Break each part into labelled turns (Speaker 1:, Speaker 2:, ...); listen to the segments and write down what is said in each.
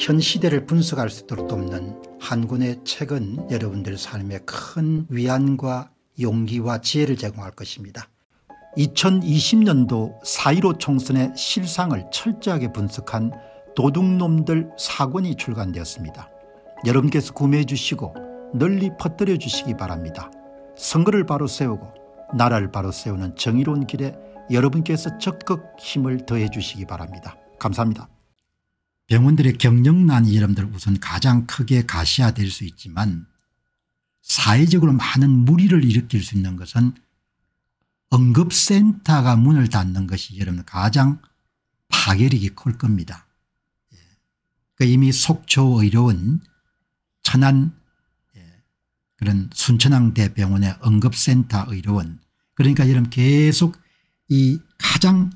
Speaker 1: 현 시대를 분석할 수 있도록 돕는 한군의 책은 여러분들 삶에 큰 위안과 용기와 지혜를 제공할 것입니다. 2020년도 4.15 총선의 실상을 철저하게 분석한 도둑놈들 사권이 출간되었습니다. 여러분께서 구매해 주시고 널리 퍼뜨려 주시기 바랍니다. 선거를 바로 세우고 나라를 바로 세우는 정의로운 길에 여러분께서 적극 힘을 더해 주시기 바랍니다. 감사합니다. 병원들의 경영난이 여러분들 우선 가장 크게 가시화될 수 있지만 사회적으로 많은 무리를 일으킬 수 있는 것은 응급센터가 문을 닫는 것이 여러분 가장 파괴력이 클 겁니다. 그러니까 이미 속초의료원 천안 예, 그런 순천향대병원의 응급센터 의료원 그러니까 여러분 계속 이 가장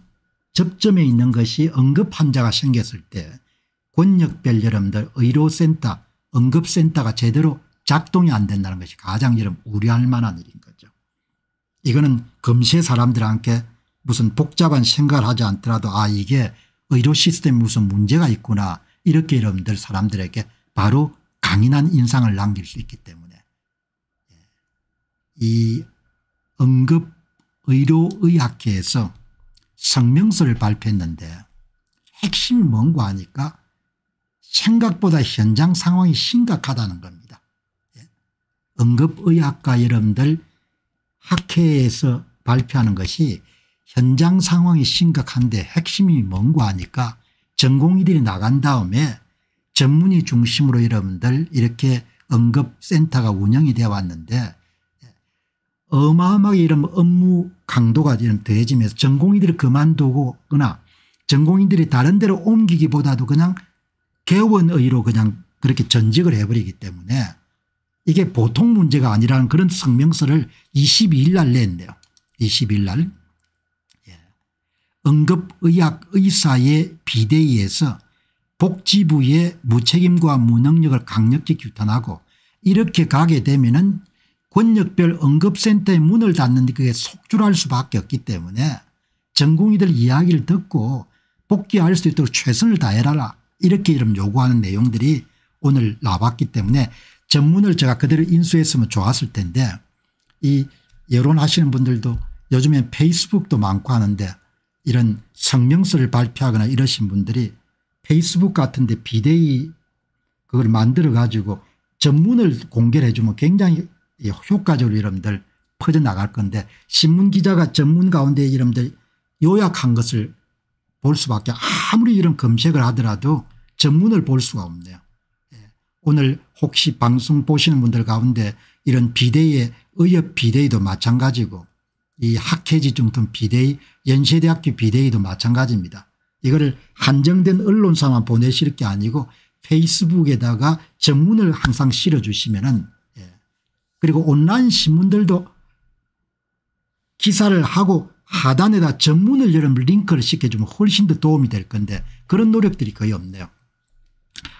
Speaker 1: 접점에 있는 것이 응급환자가 생겼을 때 권역별 여러분들 의료센터 응급센터가 제대로 작동이 안 된다는 것이 가장 여러분 우려할 만한 일인 거죠. 이거는 금세 사람들한테 무슨 복잡한 생각을 하지 않더라도 아 이게 의료 시스템에 무슨 문제가 있구나 이렇게 여러분들 사람들에게 바로 강인한 인상을 남길 수 있기 때문에 예. 이 응급의료의학회에서 성명서를 발표했는데 핵심이 뭔가 하니까 생각보다 현장 상황이 심각하다는 겁니다. 예. 응급의학과 여러분들 학회에서 발표하는 것이 현장 상황이 심각한데 핵심이 뭔고 하니까 전공의들이 나간 다음에 전문의 중심으로 여러분들 이렇게 응급센터가 운영이 되어 왔는데 예. 어마어마하게 이런 업무 강도가 이런 더해지면서 전공의들이 그만두거나 전공의들이 다른 데로 옮기기보다도 그냥 개원의로 그냥 그렇게 전직을 해버리기 때문에 이게 보통 문제가 아니라는 그런 성명서를 22일 날 냈네요. 22일 날 예. 응급의학의사의 비대위에서 복지부의 무책임과 무능력을 강력히 규탄하고 이렇게 가게 되면 은 권역별 응급센터의 문을 닫는데 그게 속출할 수밖에 없기 때문에 전공의들 이야기를 듣고 복귀할 수 있도록 최선을 다해라 이렇게 이름 요구하는 내용들이 오늘 나왔기 때문에 전문을 제가 그대로 인수했으면 좋았을 텐데 이 여론하시는 분들도 요즘엔 페이스북도 많고 하는데 이런 성명서를 발표하거나 이러신 분들이 페이스북 같은데 비대위 그걸 만들어 가지고 전문을 공개를 해주면 굉장히 효과적으로 이름들 퍼져나갈 건데 신문기자가 전문 가운데 이름들 요약한 것을 볼 수밖에 아무리 이런 검색을 하더라도 전문을 볼 수가 없네요. 예. 오늘 혹시 방송 보시는 분들 가운데 이런 비대위에 의협 비대위도 마찬가지고 이 학회지증 등 비대위 연세대학교 비대위도 마찬가지입니다. 이거를 한정된 언론사만 보내실 게 아니고 페이스북에다가 전문을 항상 실어주시면 은 예. 그리고 온라인 신문들도 기사를 하고 하단에다 전문을 여러분 링크를 시켜주면 훨씬 더 도움이 될 건데 그런 노력들이 거의 없네요.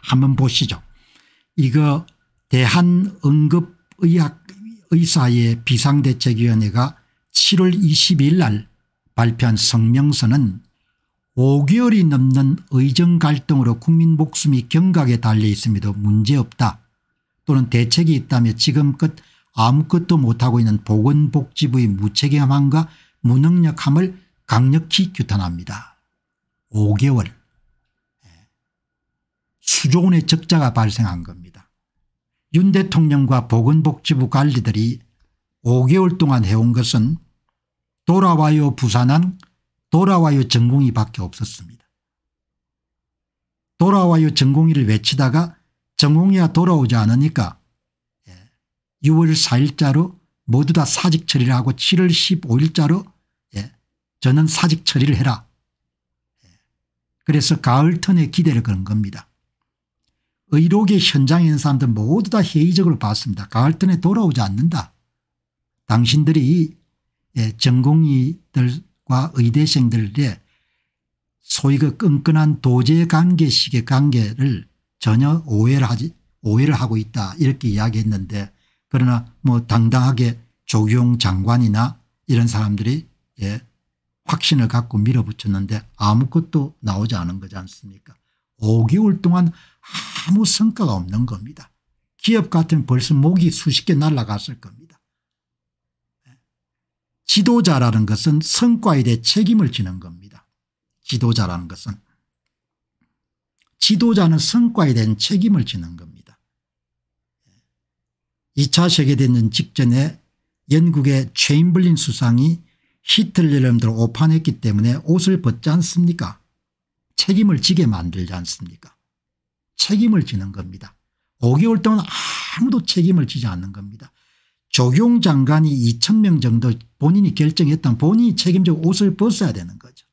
Speaker 1: 한번 보시죠. 이거 대한응급의학의사의 비상대책위원회가 7월 20일 날 발표한 성명서는 5개월이 넘는 의정 갈등으로 국민 목숨이 경각에 달려 있음에도 문제없다 또는 대책이 있다며 지금껏 아무것도 못하고 있는 보건복지부의 무책임함과 무능력함을 강력히 규탄합니다. 5개월 수조 원의 적자가 발생한 겁니다. 윤 대통령과 보건복지부 관리들이 5개월 동안 해온 것은 돌아와요 부산항 돌아와요 전공이 밖에 없었습니다. 돌아와요 전공이를 외치다가 전공이가 돌아오지 않으니까 6월 예, 4일자로 모두 다 사직 처리를 하고 7월 15일자로 예, 저는 사직 처리를 해라. 예, 그래서 가을 턴에 기대를 그런 겁니다. 의료계 현장에 있는 사람들 모두 다 회의적으로 봤습니다. 가을에 돌아오지 않는다. 당신들이 예, 전공의들과 의대생들의 소위 그 끈끈한 도제 관계식의 관계를 전혀 오해를 하지 오해를 하고 있다 이렇게 이야기했는데 그러나 뭐 당당하게 조경 장관이나 이런 사람들이 예, 확신을 갖고 밀어붙였는데 아무것도 나오지 않은 거지 않습니까 5개월 동안 아무 성과가 없는 겁니다. 기업 같으면 벌써 목이 수십 개 날아갔을 겁니다. 예. 지도자라는 것은 성과에 대해 책임을 지는 겁니다. 지도자라는 것은. 지도자는 성과에 대한 책임을 지는 겁니다. 2차 예. 세계대전 직전에 영국의 체인블린 수상이 히틀리름들을 오판했기 때문에 옷을 벗지 않습니까 책임을 지게 만들지 않습니까 책임을 지는 겁니다. 5개월 동안 아무도 책임을 지지 않는 겁니다. 조경 장관이 2천명 정도 본인이 결정했던 본인이 책임적 옷을 벗어야 되는 거죠.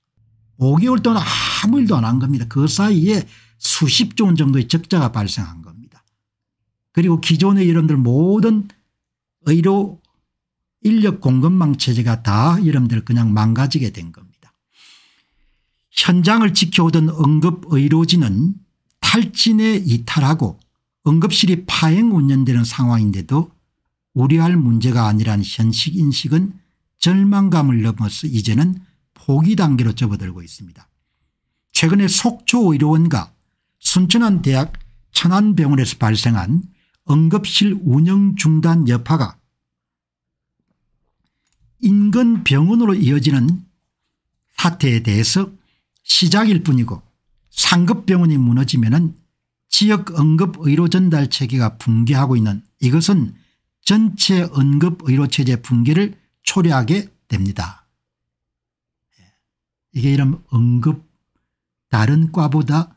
Speaker 1: 5개월 동안 아무 일도 안 한 겁니다. 그 사이에 수십 조원 정도의 적자가 발생한 겁니다. 그리고 기존의 여러분들 모든 의료 인력 공급망 체제가 다 여러분들 그냥 망가지게 된 겁니다. 현장을 지켜오던 응급의료진은 탈진에 이탈하고 응급실이 파행 운영되는 상황인데도 우려할 문제가 아니란 현실인식은 절망감을 넘어서 이제는 포기 단계로 접어들고 있습니다. 최근에 속초의료원과 순천안대학 천안병원에서 발생한 응급실 운영 중단 여파가 인근 병원으로 이어지는 사태에 대해서 시작일 뿐이고 상급병원이 무너지면 지역 응급의료 전달 체계가 붕괴하고 있는 이것은 전체 응급의료체제 붕괴를 초래하게 됩니다. 예. 이게 이런 응급 다른 과보다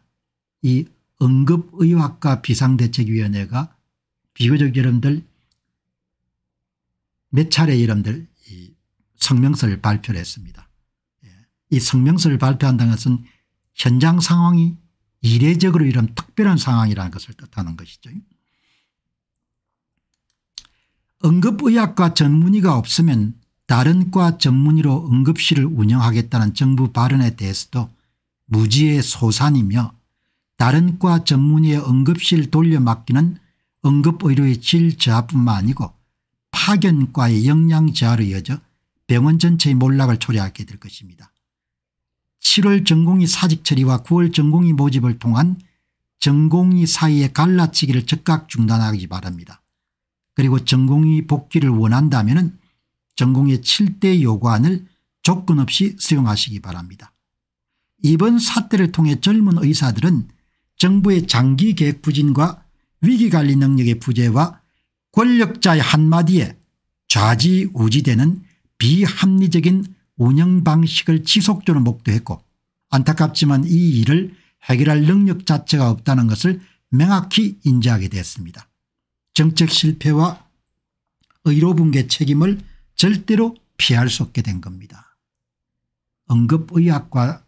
Speaker 1: 이 응급의학과 비상대책위원회가 비교적 여러분들 몇 차례 여러분들 성명서를 발표를 했습니다. 이 성명서를 발표한다는 것은 현장 상황이 이례적으로 이런 특별한 상황이라는 것을 뜻하는 것이죠. 응급의학과 전문의가 없으면 다른 과 전문의로 응급실을 운영하겠다는 정부 발언에 대해서도 무지의 소산이며 다른 과 전문의의 응급실 돌려맡기는 응급의료의 질 저하뿐만 아니고 파견과의 역량 저하로 이어져 병원 전체의 몰락을 초래하게 될 것입니다. 7월 전공이 사직 처리와 9월 전공이 모집을 통한 전공이 사이의 갈라치기를 즉각 중단하기 바랍니다. 그리고 전공이 복귀를 원한다면 전공의 7대 요구안을 조건 없이 수용하시기 바랍니다. 이번 사태를 통해 젊은 의사들은 정부의 장기 계획 부진과 위기관리 능력의 부재와 권력자의 한마디에 좌지우지되는 비합리적인 운영 방식을 지속적으로 목도했고 안타깝지만 이 일을 해결할 능력 자체가 없다는 것을 명확히 인지하게 됐습니다. 정책 실패와 의료 붕괴 책임을 절대로 피할 수 없게 된 겁니다. 응급의학과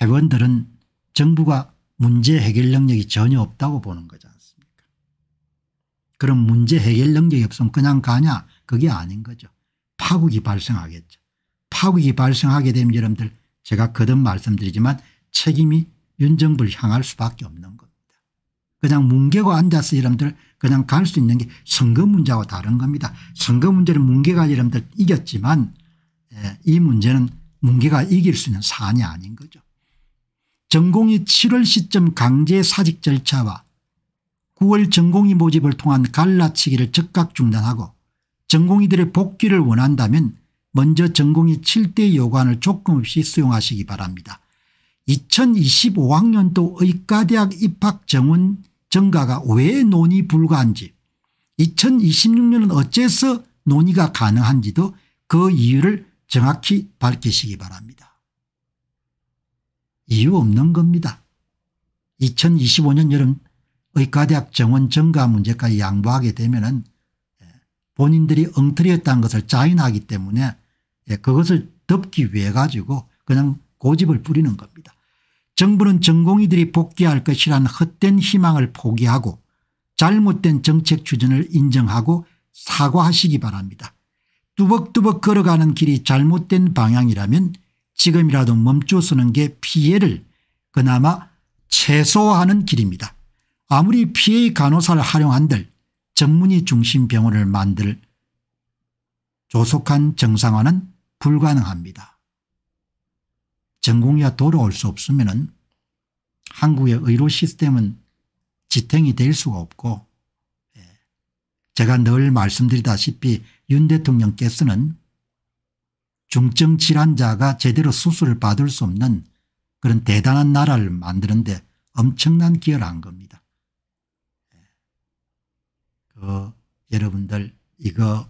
Speaker 1: 회원들은 정부가 문제 해결 능력이 전혀 없다고 보는 거지 않습니까 그럼 문제 해결 능력이 없으면 그냥 가냐 그게 아닌 거죠. 파국이 발생하겠죠. 파국이 발생하게 되면 여러분들 제가 거듭 말씀드리지만 책임이 윤정부를 향할 수밖에 없는 겁니다. 그냥 뭉개고 앉아서 여러분들 그냥 갈 수 있는 게 선거 문제와 다른 겁니다. 선거 문제는 뭉개가 여러분들 이겼지만 예, 이 문제는 뭉개가 이길 수 있는 사안이 아닌 거죠. 전공이 7월 시점 강제 사직 절차와 9월 전공이 모집을 통한 갈라치기를 즉각 중단하고 전공의들의 복귀를 원한다면 먼저 전공의 7대 요관을조금없이 수용하시기 바랍니다. 2025학년도 의과대학 입학 정원 증가가 왜 논의 불가한지 2026년은 어째서 논의가 가능한지도 그 이유를 정확히 밝히시기 바랍니다. 이유 없는 겁니다. 2025년 여름 의과대학 정원 증가 문제까지 양보하게 되면 은 본인들이 엉터리였다는 것을 자인하기 때문에 예, 그것을 덮기 위해 가지고 그냥 고집을 부리는 겁니다. 정부는 전공의들이 복귀할 것이란 헛된 희망을 포기하고 잘못된 정책 추진을 인정하고 사과하시기 바랍니다. 뚜벅뚜벅 걸어가는 길이 잘못된 방향이라면 지금이라도 멈춰서는 게 피해를 그나마 최소화하는 길입니다. 아무리 피해 의 간호사를 활용한들 전문의 중심 병원을 만들 조속한 정상화는 불가능합니다. 전공이가 돌아올 수 없으면 한국의 의료 시스템은 지탱이 될 수가 없고 예, 제가 늘 말씀드리다시피 윤 대통령께서는 중증 질환자가 제대로 수술을 받을 수 없는 그런 대단한 나라를 만드는데 엄청난 기여를 한 겁니다. 어, 여러분들 이거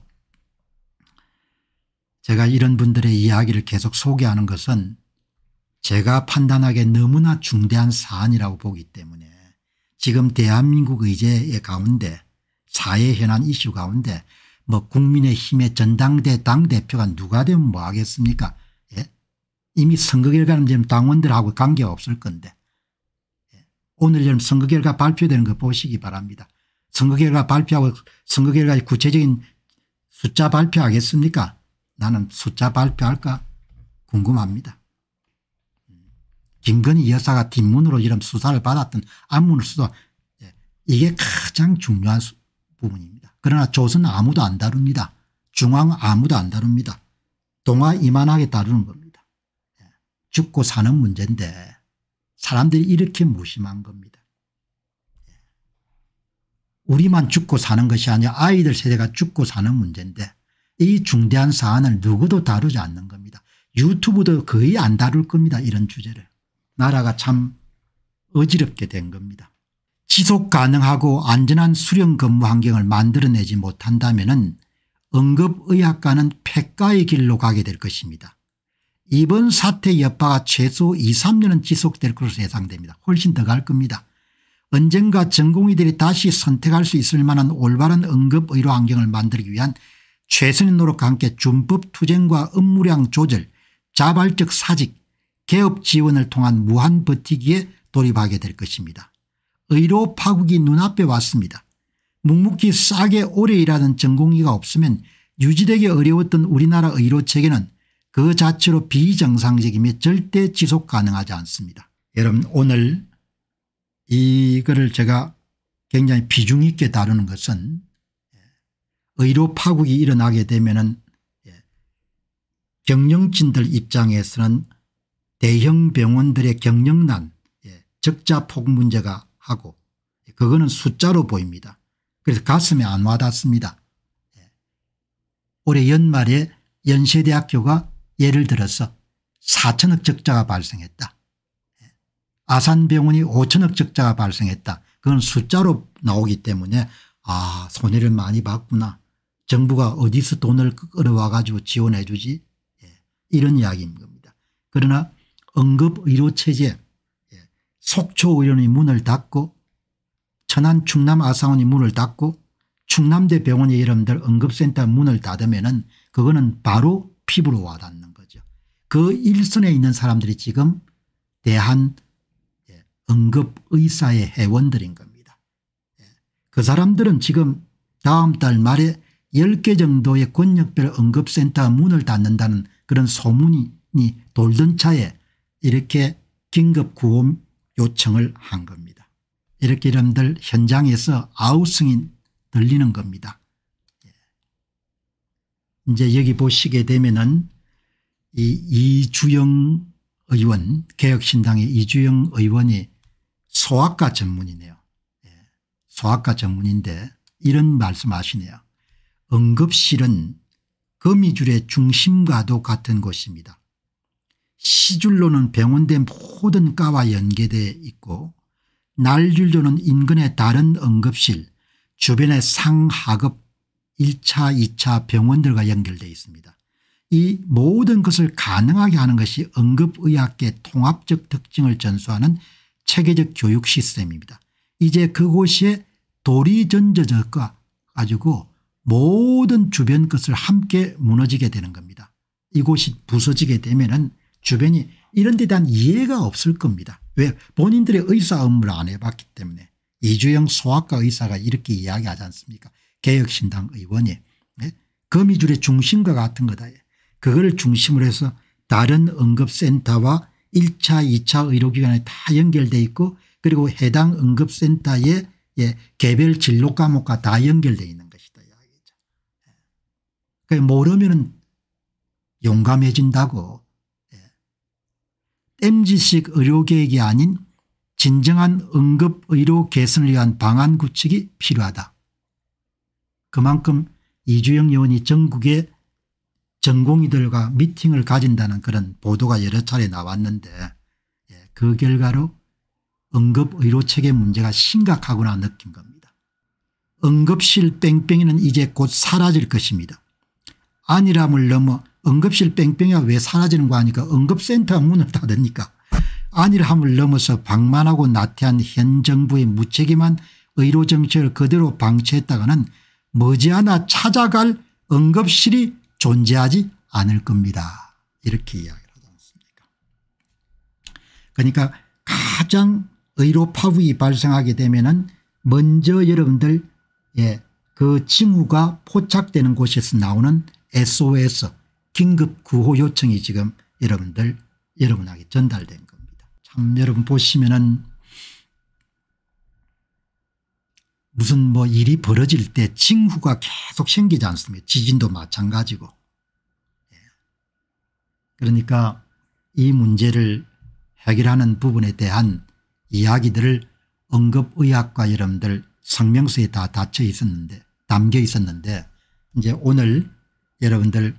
Speaker 1: 제가 이런 분들의 이야기를 계속 소개하는 것은 제가 판단하기에 너무나 중대한 사안이라고 보기 때문에 지금 대한민국 의제의 가운데 사회 현안 이슈 가운데 뭐 국민의힘의 전당대 당대표가 누가 되면 뭐 하겠습니까 예? 이미 선거 결과는 지금 당원들하고 관계없을 가 건데 예? 오늘 지금 선거 결과 발표되는 거 보시기 바랍니다. 선거 결과 발표하고 선거 결과의 구체적인 숫자 발표하겠습니까? 나는 숫자 발표할까 궁금합니다. 김건희 여사가 뒷문으로 이런 수사를 받았던 앞문을 수사 예, 이게 가장 중요한 부분입니다. 그러나 조선 아무도 안 다룹니다. 중앙 아무도 안 다룹니다. 동화 이만하게 다루는 겁니다. 예, 죽고 사는 문제인데 사람들이 이렇게 무심한 겁니다. 우리만 죽고 사는 것이 아니라 아이들 세대가 죽고 사는 문제인데 이 중대한 사안을 누구도 다루지 않는 겁니다. 유튜브도 거의 안 다룰 겁니다. 이런 주제를. 나라가 참 어지럽게 된 겁니다. 지속 가능하고 안전한 수련 근무 환경을 만들어내지 못한다면 응급의학과는 폐가의 길로 가게 될 것입니다. 이번 사태 여파가 최소 2, 3년은 지속될 것으로 예상됩니다. 훨씬 더 갈 겁니다. 언젠가 전공의들이 다시 선택할 수 있을 만한 올바른 응급의료 환경을 만들기 위한 최선의 노력과 함께 준법 투쟁과 업무량 조절 자발적 사직 개업 지원을 통한 무한 버티기에 돌입하게 될 것입니다. 의료 파국이 눈앞에 왔습니다. 묵묵히 싸게 오래 일하는 전공의가 없으면 유지되기 어려웠던 우리나라 의료체계는 그 자체로 비정상적이며 절대 지속 가능하지 않습니다. 여러분 오늘 이거를 제가 굉장히 비중 있게 다루는 것은 의료 파국이 일어나게 되면은 예, 경영진들 입장에서는 대형 병원들의 경영난 예, 적자폭 문제가 하고 그거는 숫자로 보입니다. 그래서 가슴에 안 와닿습니다. 예. 올해 연말에 연세대학교가 예를 들어서 4천억 적자가 발생했다. 아산병원이 5천억 적자가 발생했다. 그건 숫자로 나오기 때문에 아 손해를 많이 봤구나. 정부가 어디서 돈을 끌어와 가지고 지원해 주지 예. 이런 이야기인 겁니다. 그러나 응급의료체제 예. 속초의료원이 문을 닫고 천안 충남 아산원이 문을 닫고 충남대 병원이 여러분들 응급센터 문을 닫으면 은 그거는 바로 피부로 와닿는 거죠. 그 일선에 있는 사람들이 지금 대한 응급의사의 회원들인 겁니다. 예. 그 사람들은 지금 다음 달 말에 10개 정도의 권역별 응급센터 문을 닫는다는 그런 소문이 돌던 차에 이렇게 긴급 구호 요청을 한 겁니다. 이렇게 여러분들 현장에서 아우성이 들리는 겁니다. 예. 이제 여기 보시게 되면은 이 이주영 의원 개혁신당의 이주영 의원이 소아과 전문이네요. 예. 소아과 전문인데 이런 말씀하시네요. 응급실은 거미줄의 중심과도 같은 곳입니다. 시줄로는 병원된 모든 과와 연계되어 있고 날줄로는 인근의 다른 응급실 주변의 상하급 1차 2차 병원들과 연결되어 있습니다. 이 모든 것을 가능하게 하는 것이 응급의학계 통합적 특징을 전수하는 체계적 교육 시스템입니다. 이제 그곳에 도리 전져져 가지고 모든 주변 것을 함께 무너지게 되는 겁니다. 이곳이 부서지게 되면 은 주변이 이런 데 대한 이해가 없을 겁니다. 왜 본인들의 의사 업무를 안 해봤기 때문에 이주영 소아과 의사가 이렇게 이야기하지 않습니까 개혁신당 의원이 네? 거미줄의 중심과 같은 거다. 예. 그걸 중심으로 해서 다른 응급센터와 1차 2차 의료기관에 다연결되어 있고 그리고 해당 응급센터의 예, 개별 진료 과목과 다연결되어 있는 것이다. 예. 그러니까 모르면 용감해진다고 예. MG식 의료계획이 아닌 진정한 응급의료 개선을 위한 방안 구축이 필요하다. 그만큼 이주영 의원이 전국에 전공의들과 미팅을 가진다는 그런 보도가 여러 차례 나왔는데 예, 그 결과로 응급의료 체계 문제가 심각하구나 느낀 겁니다. 응급실 뺑뺑이는 이제 곧 사라질 것입니다. 안일함을 넘어 응급실 뺑뺑이가 왜 사라지는 거 아니까 응급센터 문을 닫으니까 안일함을 넘어서 방만하고 나태한 현 정부의 무책임한 의료정책을 그대로 방치했다가는 머지않아 찾아갈 응급실이 존재하지 않을 겁니다. 이렇게 이야기를 하지 않습니까 그러니까 가장 의료 파국이 발생하게 되면은 먼저 여러분들 예, 그 징후가 포착되는 곳에서 나오는 SOS 긴급 구호 요청이 지금 여러분들 여러분에게 전달된 겁니다. 참 여러분 보시면은 무슨 뭐 일이 벌어질 때 징후가 계속 생기지 않습니까 지진도 마찬가지고. 예. 그러니까 이 문제를 해결하는 부분에 대한 이야기들을 응급의학과 여러분들 성명서에 다 닫혀 있었는데 담겨 있었는데 이제 오늘 여러분들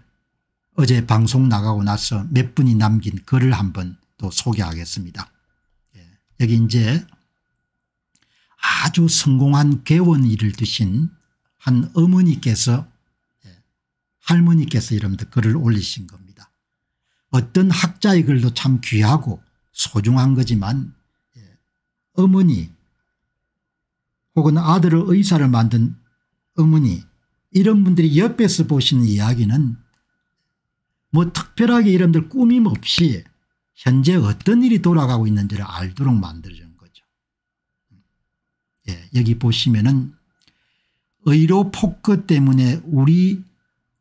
Speaker 1: 어제 방송 나가고 나서 몇 분이 남긴 글을 한번 또 소개하겠습니다. 예. 여기 이제 아주 성공한 개원일을 드신 한 어머니께서 예, 할머니께서 이름도 글을 올리신 겁니다. 어떤 학자의 글도 참 귀하고 소중한 거지만 예, 어머니 혹은 아들을 의사를 만든 어머니 이런 분들이 옆에서 보시는 이야기는 뭐 특별하게 이름들 꾸밈 없이 현재 어떤 일이 돌아가고 있는지를 알도록 만들죠. 예, 여기 보시면은 의료 폭거 때문에 우리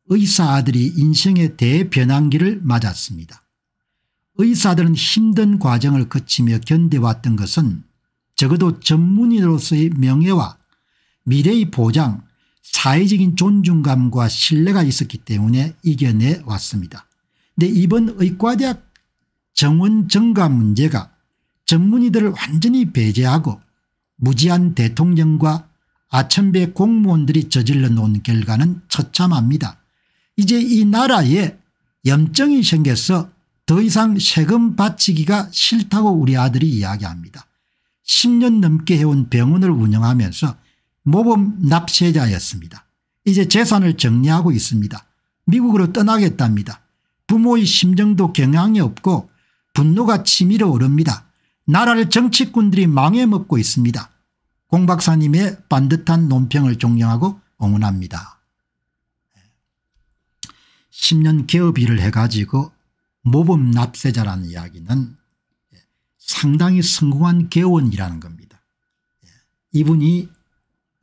Speaker 1: 의사들이 인생의 대변환기를 맞았습니다. 의사들은 힘든 과정을 거치며 견뎌왔던 것은 적어도 전문의로서의 명예와 미래의 보장 사회적인 존중감과 신뢰가 있었기 때문에 이겨내 왔습니다. 근데 이번 의과대학 정원 증가 문제가 전문의들을 완전히 배제하고 무지한 대통령과 아천배 공무원들이 저질러 놓은 결과는 처참합니다. 이제 이 나라에 염증이 생겨서 더 이상 세금 바치기가 싫다고 우리 아들이 이야기합니다. 10년 넘게 해온 병원을 운영하면서 모범 납세자였습니다. 이제 재산을 정리하고 있습니다. 미국으로 떠나겠답니다. 부모의 심정도 경향이 없고 분노가 치밀어 오릅니다. 나라를 정치꾼들이 망해먹고 있습니다. 공 박사님의 반듯한 논평을 존경하고 응원합니다. 10년 개업일을 해가지고 모범 납세자라는 이야기는 상당히 성공한 개원이라는 겁니다. 이분이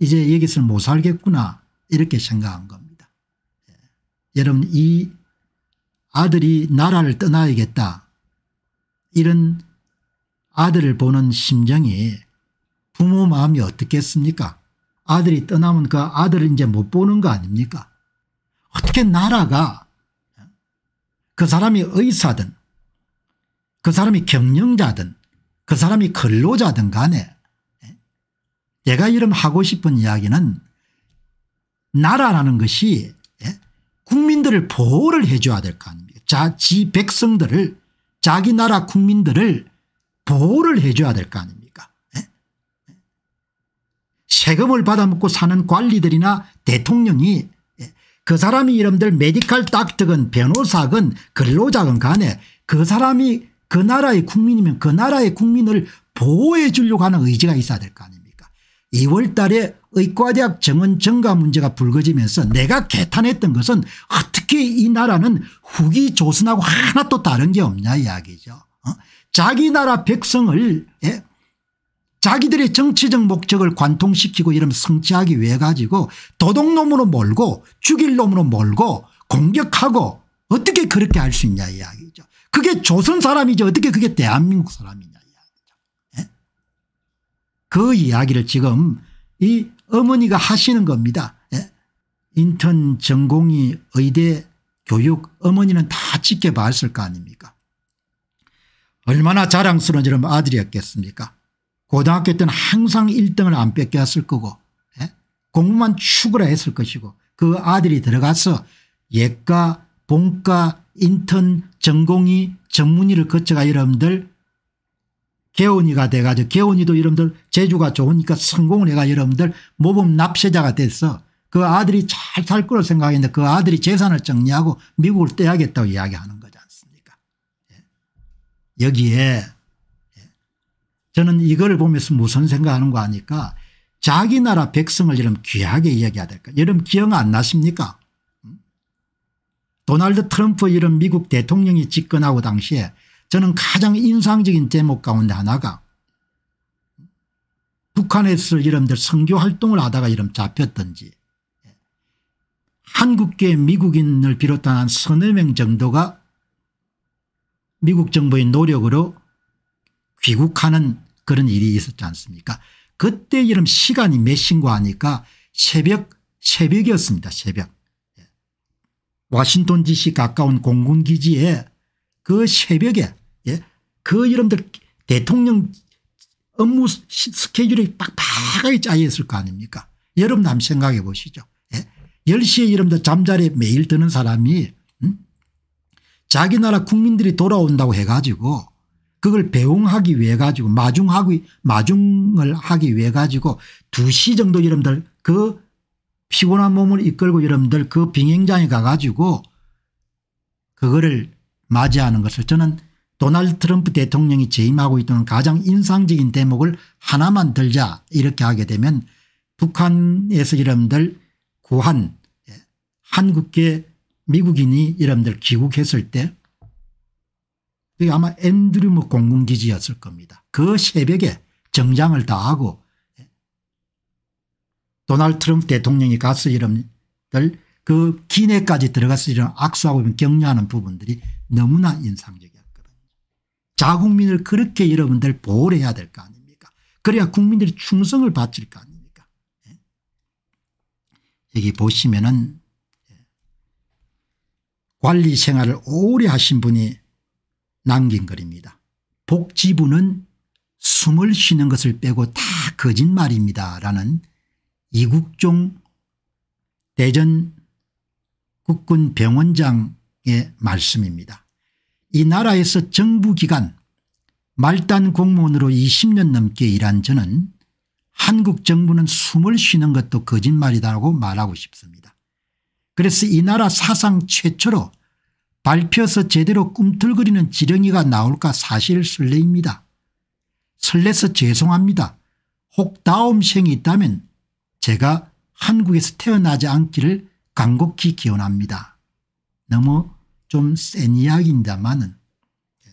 Speaker 1: 이제 여기서 못 살겠구나 이렇게 생각한 겁니다. 여러분 이 아들이 나라를 떠나야겠다 이런 아들을 보는 심정이 부모 마음이 어떻겠습니까? 아들이 떠나면 그 아들을 이제 못 보는 거 아닙니까? 어떻게 나라가 그 사람이 의사든 그 사람이 경영자든 그 사람이 근로자든 간에 예? 내가 이름 하고 싶은 이야기는 나라라는 것이 예? 국민들을 보호를 해줘야 될 거 아닙니까 자, 지 백성들을 자기 나라 국민들을 보호를 해줘야 될 거 아닙니까 네? 세금을 받아먹고 사는 관리들이나 대통령이 예? 그 사람이 이름들 메디컬 닥터건 변호사건 근로자건 간에 그 사람이 그 나라의 국민이면 그 나라의 국민을 보호해 주려고 하는 의지가 있어야 될 거 아닙니까 2월 달에 의과대학 정원 증가 문제가 불거지면서 내가 개탄했던 것은 어떻게 이 나라는 후기 조선하고 하나 또 다른 게 없냐 이야기죠. 어? 자기 나라 백성을 예? 자기들의 정치적 목적을 관통시키고 이런 성취하기 위해 가지고 도둑놈으로 몰고 죽일 놈으로 몰고 공격하고 어떻게 그렇게 할 수 있냐 이야기죠. 그게 조선 사람이지 어떻게 그게 대한민국 사람이냐 이야기죠. 예? 그 이야기를 지금 이 어머니가 하시는 겁니다. 예? 인턴 전공이 의대 교육 어머니는 다 지켜봤을 거 아닙니까 얼마나 자랑스러운 이런 아들이었겠습니까 고등학교 때는 항상 1등을 안 뺏겼을 거고 예? 공부만 추구라 했을 것이고 그 아들이 들어가서 예과 본과 인턴 전공이 전문의를 거쳐가 여러분들 개원이가 돼가지고 개원이도 여러분들 재주가 좋으니까 성공을 해가 여러분들 모범 납세자가 됐어 그 아들이 잘 살 거로 생각했는데 그 아들이 재산을 정리하고 미국을 떼야겠다고 이야기하는 거예요. 여기에 저는 이걸 보면서 무슨 생각하는 거 아니까 자기 나라 백성을 여러분 귀하게 이야기해야 될까 여러분 기억 안 나십니까 도널드 트럼프 이런 미국 대통령이 집권하고 당시에 저는 가장 인상적인 제목 가운데 하나가 북한에서 이런들 선교 활동을 하다가 이런 잡혔던지 한국계 미국인을 비롯한 한 서너 명 정도가 미국 정부의 노력으로 귀국하는 그런 일이 있었지 않습니까 그때 이름 시간이 몇 신고 하니까 새벽 새벽이었습니다 새벽 와싱턴 예. DC 가까운 공군기지에 그 새벽에 예? 그 이름들 대통령 업무 스케줄이 빡빡하게 짜여있을 거 아닙니까 여러분 한번 생각해 보시죠 예? 10시에 이름들 잠자리에 매일 드는 사람이 자기 나라 국민들이 돌아온다고 해가지고 그걸 배웅하기 위해 가지고 마중하기 마중을 하기 위해 가지고 2시 정도 여러분들 그 피곤한 몸을 이끌고 여러분들 그 빙행장에 가가지고 그거를 맞이하는 것을 저는 도널드 트럼프 대통령이 재임하고 있던 가장 인상적인 대목을 하나만 들자 이렇게 하게 되면 북한에서 여러분들 구한 예, 한국계 미국인이 이람들 귀국했을 때 아마 앤드르무 공군기지였을 겁니다. 그 새벽에 정장을 다 하고 도널드 트럼프 대통령이 가서 이름들 그 기내까지 들어가서 이런 악수하고 격려하는 부분들이 너무나 인상적이었거든요. 자국민을 그렇게 여러분들 보호를 해야 될 거 아닙니까 그래야 국민들이 충성을 바칠 거 아닙니까 예? 여기 보시면은 관리 생활을 오래 하신 분이 남긴 글입니다. 복지부는 숨을 쉬는 것을 빼고 다 거짓말입니다. 라는 이국종 대전 국군 병원장의 말씀입니다. 이 나라에서 정부기관 말단 공무원으로 20년 넘게 일한 저는 한국 정부는 숨을 쉬는 것도 거짓말이라고 말하고 싶습니다. 그래서 이 나라 사상 최초로 밟혀서 제대로 꿈틀거리는 지렁이가 나올까 사실 설레입니다. 설레서 죄송합니다. 혹 다음 생이 있다면 제가 한국에서 태어나지 않기를 간곡히 기원합니다. 너무 좀 센 이야기입니다만은 예,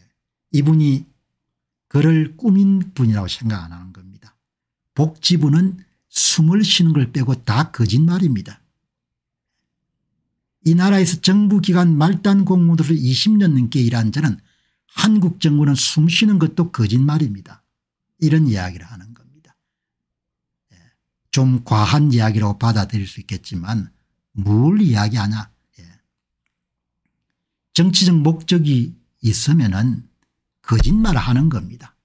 Speaker 1: 이분이 그를 꾸민 분이라고 생각 안 하는 겁니다. 복지부는 숨을 쉬는 걸 빼고 다 거짓말입니다. 이 나라에서 정부기관 말단 공무들을 20년 넘게 일한 자는 한국 정부는 숨쉬는 것도 거짓말입니다. 이런 이야기를 하는 겁니다. 예, 좀 과한 이야기로 받아들일 수 있겠지만 뭘 이야기하냐. 예. 정치적 목적이 있으면 은 거짓말을 하는 겁니다.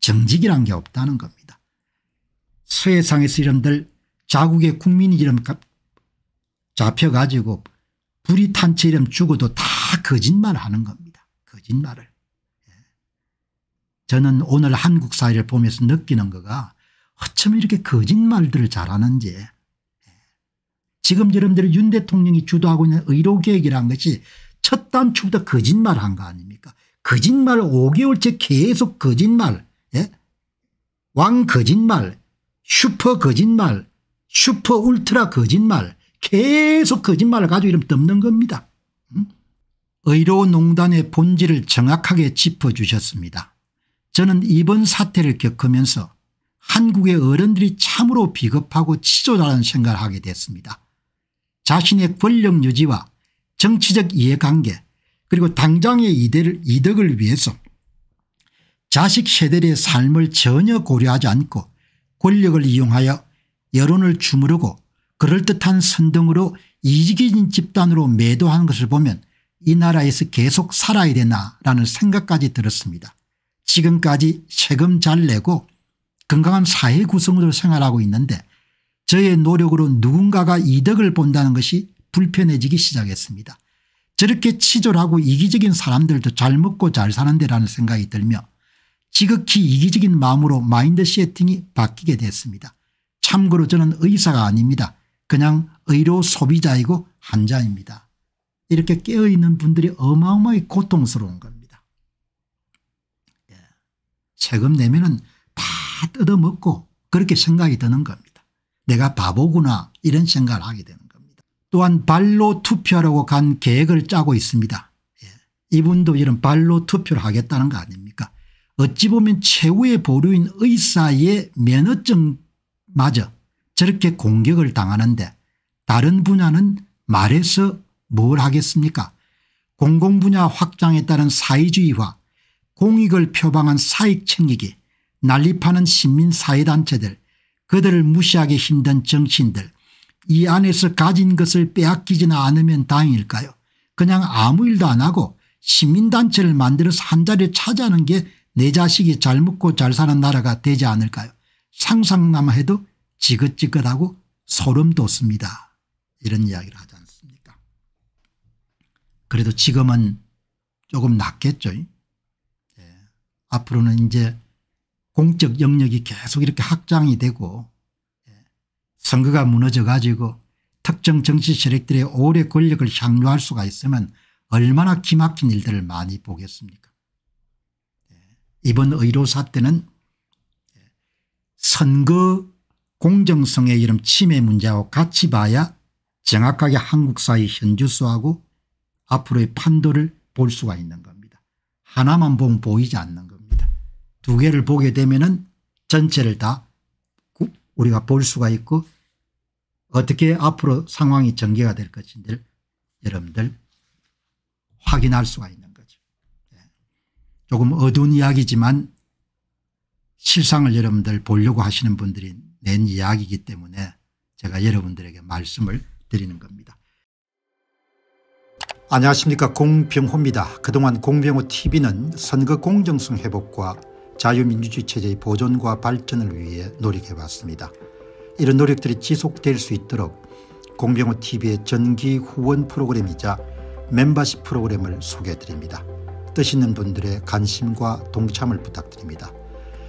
Speaker 1: 정직이란 게 없다는 겁니다. 세상에서이런들 자국의 국민이 이름 잡혀가지고 불이 탄 채이러 죽어도 다 거짓말 하는 겁니다. 거짓말을. 예. 저는 오늘 한국 사회를 보면서 느끼는 거가 어쩜 이렇게 거짓말들을 잘하는지 예. 지금 여러분들 윤 대통령이 주도하고 있는 의료계획이라는 것이 첫 단추부터 거짓말한 거 아닙니까 거짓말 5개월째 계속 거짓말 예? 왕 거짓말 슈퍼 거짓말 슈퍼 울트라 거짓말 계속 거짓말을 가지고 이러면 덮는 겁니다. 음? 의료농단의 본질을 정확하게 짚어주셨습니다. 저는 이번 사태를 겪으면서 한국의 어른들이 참으로 비겁하고 치졸하다는 생각을 하게 됐습니다. 자신의 권력 유지와 정치적 이해관계 그리고 당장의 이득을 위해서 자식 세대의 삶을 전혀 고려하지 않고 권력을 이용하여 여론을 주무르고 그럴듯한 선동으로 이기진 집단으로 매도한 것을 보면 이 나라에서 계속 살아야 되나라는 생각까지 들었습니다. 지금까지 세금 잘 내고 건강한 사회 구성으로 생활하고 있는데 저의 노력으로 누군가가 이득을 본다는 것이 불편해지기 시작했습니다. 저렇게 치졸하고 이기적인 사람들도 잘 먹고 잘 사는데라는 생각이 들며 지극히 이기적인 마음으로 마인드 세팅이 바뀌게 됐습니다. 참고로 저는 의사가 아닙니다. 그냥 의료 소비자이고 환자입니다. 이렇게 깨어있는 분들이 어마어마하게 고통스러운 겁니다. 예. 세금 내면은 다 뜯어먹고 그렇게 생각이 드는 겁니다. 내가 바보구나 이런 생각을 하게 되는 겁니다. 또한 발로 투표하려고 간 계획을 짜고 있습니다. 예. 이분도 이런 발로 투표를 하겠다는 거 아닙니까 어찌 보면 최후의 보류인 의사의 면허증마저 저렇게 공격을 당하는데 다른 분야는 말해서 뭘 하겠습니까 공공분야 확장에 따른 사회주의화 공익을 표방한 사익챙기기 난립하는 시민사회단체들 그들을 무시하기 힘든 정치인들 이 안에서 가진 것을 빼앗기지는 않으면 다행일까요 그냥 아무 일도 안 하고 시민단체를 만들어서 한자리를 차지하는 게 내 자식이 잘 먹고 잘 사는 나라가 되지 않을까요 상상만 해도 지긋지긋하고 소름 돋습니다. 이런 이야기를 하지 않습니까 그래도 지금은 조금 낫겠죠. 예. 앞으로는 이제 공적 영역이 계속 이렇게 확장이 되고 예. 선거가 무너져 가지고 특정 정치 세력들의 오래 권력을 향유할 수가 있으면 얼마나 기막힌 일들을 많이 보겠습니까 예. 이번 의료 사태는 예. 선거 공정성의 이름 침해 문제하고 같이 봐야 정확하게 한국사의 현주소하고 앞으로의 판도를 볼 수가 있는 겁니다. 하나만 보면 보이지 않는 겁니다. 두 개를 보게 되면 은 전체를 다 우리가 볼 수가 있고 어떻게 앞으로 상황이 전개가 될 것인지를 여러분들 확인할 수가 있는 거죠. 예. 조금 어두운 이야기지만 실상을 여러분들 보려고 하시는 분들이 낸 이야기이기 때문에 제가 여러분들에게 말씀을 드리는 겁니다. 안녕하십니까 공병호입니다. 그동안 공병호TV는 선거 공정성 회복과 자유민주주의 체제의 보존과 발전을 위해 노력해왔습니다. 이런 노력들이 지속될 수 있도록 공병호TV의 전기 후원 프로그램이자 멤버십 프로그램을 소개해드립니다. 뜻 있는 분들의 관심과 동참을 부탁드립니다.